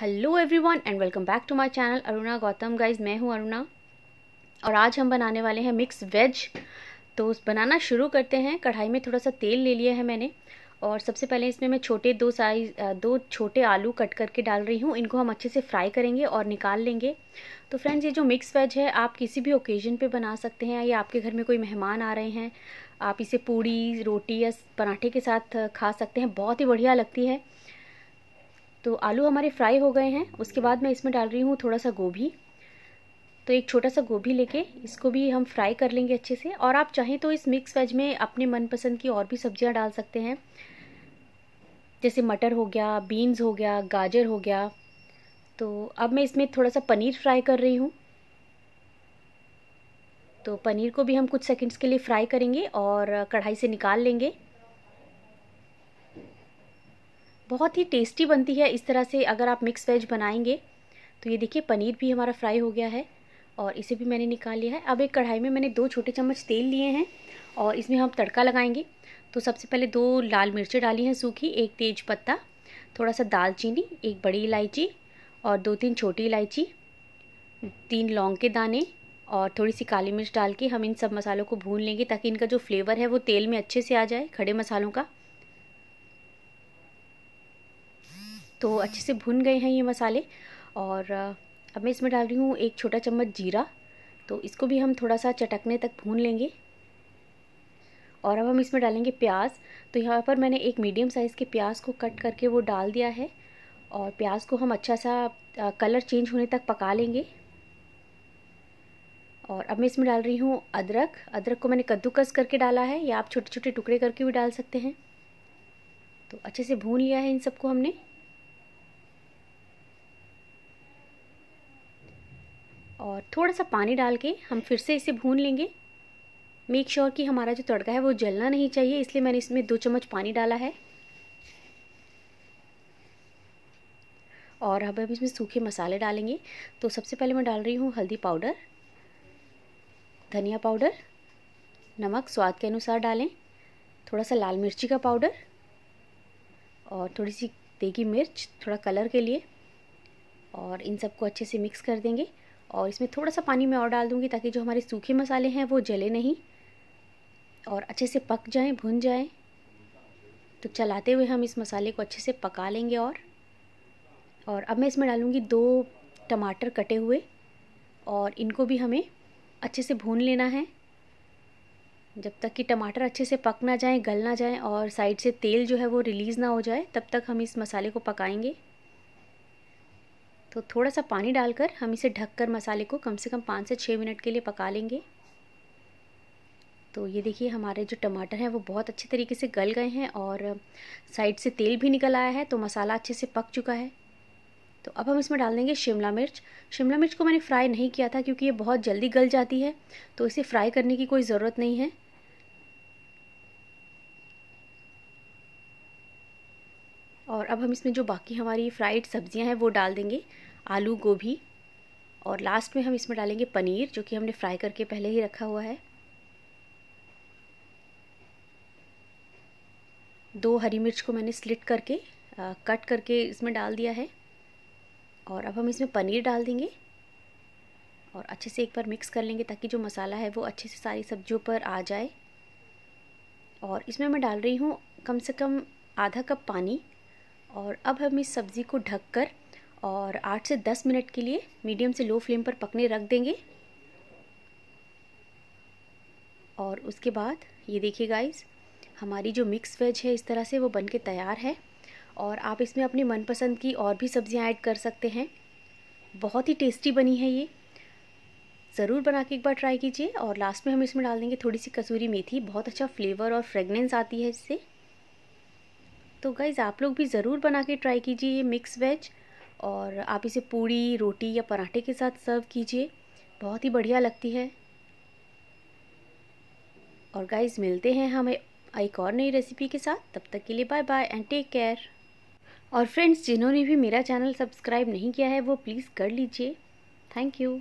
hello everyone and welcome back to my channel Aruna Gautam guys मैं हूं अरुणा और आज हम बनाने वाले हैं मिक्स वेज तो बनाना शुरू करते हैं कढ़ाई में थोड़ा सा तेल ले लिया है मैंने और सबसे पहले इसमें मैं छोटे दो साइज दो छोटे आलू कट करके डाल रही हूँ इनको हम अच्छे से फ्राई करेंगे और निकाल लेंगे तो फ्रेंड्स ये जो मिक्स वेज है आप किसी भी ओकेज़न पे बना सकते हैं या आपके घर में कोई मेहमान आ रहे हैं आप इसे पूड़ी रोटी या पराठे के साथ खा सकते हैं बहुत ही बढ़िया लगती है तो आलू हमारे फ्राई हो गए हैं उसके बाद मैं इसमें डाल रही हूँ थोड़ा सा गोभी तो एक छोटा सा गोभी लेके इसको भी हम फ्राई कर लेंगे अच्छे से और आप चाहें तो इस मिक्स वेज में अपने मनपसंद की और भी सब्जियां डाल सकते हैं जैसे मटर हो गया बीन्स हो गया गाजर हो गया तो अब मैं इसमें थोड़ा सा पनीर फ्राई कर रही हूँ तो पनीर को भी हम कुछ सेकंड्स के लिए फ्राई करेंगे और कढ़ाई से निकाल लेंगे बहुत ही टेस्टी बनती है इस तरह से अगर आप मिक्स वेज बनाएंगे तो ये देखिए पनीर भी हमारा फ्राई हो गया है और इसे भी मैंने निकाल लिया है अब एक कढ़ाई में मैंने दो छोटे चम्मच तेल लिए हैं और इसमें हम तड़का लगाएंगे तो सबसे पहले दो लाल मिर्चें डाली हैं सूखी एक तेज पत्ता थोड़ा सा दालचीनी एक बड़ी इलायची और दो तीन छोटी इलायची तीन लौंग के दाने और थोड़ी सी काली मिर्च डाल के हम इन सब मसालों को भून लेंगे ताकि इनका जो फ्लेवर है वो तेल में अच्छे से आ जाए खड़े मसालों का तो अच्छे से भुन गए हैं ये मसाले और अब मैं इसमें डाल रही हूँ एक छोटा चम्मच जीरा तो इसको भी हम थोड़ा सा चटकने तक भून लेंगे और अब हम इसमें डालेंगे प्याज तो यहाँ पर मैंने एक मीडियम साइज़ के प्याज को कट करके वो डाल दिया है और प्याज को हम अच्छा सा कलर चेंज होने तक पका लेंगे और अब मैं इसमें डाल रही हूँ अदरक अदरक को मैंने कद्दूकस करके डाला है या आप छोटे छोटे टुकड़े करके भी डाल सकते हैं तो अच्छे से भून लिया है इन सबको हमने और थोड़ा सा पानी डाल के हम फिर से इसे भून लेंगे मेक श्योर sure कि हमारा जो तड़का है वो जलना नहीं चाहिए इसलिए मैंने इसमें दो चम्मच पानी डाला है और अब हम इसमें सूखे मसाले डालेंगे तो सबसे पहले मैं डाल रही हूँ हल्दी पाउडर धनिया पाउडर नमक स्वाद के अनुसार डालें थोड़ा सा लाल मिर्ची का पाउडर और थोड़ी सी देगी मिर्च थोड़ा कलर के लिए और इन सबको अच्छे से मिक्स कर देंगे और इसमें थोड़ा सा पानी मैं और डाल दूँगी ताकि जो हमारे सूखे मसाले हैं वो जले नहीं और अच्छे से पक जाएँ भुन जाएँ तो चलाते हुए हम इस मसाले को अच्छे से पका लेंगे और और अब मैं इसमें डालूँगी दो टमाटर कटे हुए और इनको भी हमें अच्छे से भून लेना है जब तक कि टमाटर अच्छे से पक ना जाए गल ना जाए और साइड से तेल जो है वो रिलीज़ ना हो जाए तब तक हम इस मसाले को पकाएंगे तो थोड़ा सा पानी डालकर हम इसे ढककर मसाले को कम से कम पाँच से छः मिनट के लिए पका लेंगे तो ये देखिए हमारे जो टमाटर हैं वो बहुत अच्छे तरीके से गल गए हैं और साइड से तेल भी निकल आया है तो मसाला अच्छे से पक चुका है तो अब हम इसमें डाल देंगे शिमला मिर्च शिमला मिर्च को मैंने फ्राई नहीं किया था क्योंकि ये बहुत जल्दी गल जाती है तो इसे फ्राई करने की कोई ज़रूरत नहीं है और अब हम इसमें जो बाकी हमारी फ्राइड सब्ज़ियाँ हैं वो डाल देंगे आलू गोभी और लास्ट में हम इसमें डालेंगे पनीर जो कि हमने फ्राई करके पहले ही रखा हुआ है दो हरी मिर्च को मैंने स्लिट करके आ, कट करके इसमें डाल दिया है और अब हम इसमें पनीर डाल देंगे और अच्छे से एक बार मिक्स कर लेंगे ताकि जो मसाला है वो अच्छे से सारी सब्जियों पर आ जाए और इसमें मैं डाल रही हूँ कम से कम आधा कप पानी और अब हम इस सब्ज़ी को ढककर और आठ से दस मिनट के लिए मीडियम से लो फ्लेम पर पकने रख देंगे और उसके बाद ये देखिए गाइस हमारी जो मिक्स वेज है इस तरह से वो बन के तैयार है और आप इसमें अपनी मनपसंद की और भी सब्ज़ियाँ ऐड कर सकते हैं बहुत ही टेस्टी बनी है ये ज़रूर बना के एक बार ट्राई कीजिए और लास्ट में हम इसमें डाल देंगे थोड़ी सी कसूरी मेथी बहुत अच्छा फ्लेवर और फ्रेगनेंस आती है इससे तो गाइज़ आप लोग भी ज़रूर बना के ट्राई कीजिए ये मिक्स वेज और आप इसे पूड़ी रोटी या पराठे के साथ सर्व कीजिए बहुत ही बढ़िया लगती है और गाइज़ मिलते हैं हमें एक और नई रेसिपी के साथ तब तक के लिए bye bye and take care और फ्रेंड्स जिन्होंने भी मेरा चैनल सब्सक्राइब नहीं किया है वो प्लीज़ कर लीजिए थैंक यू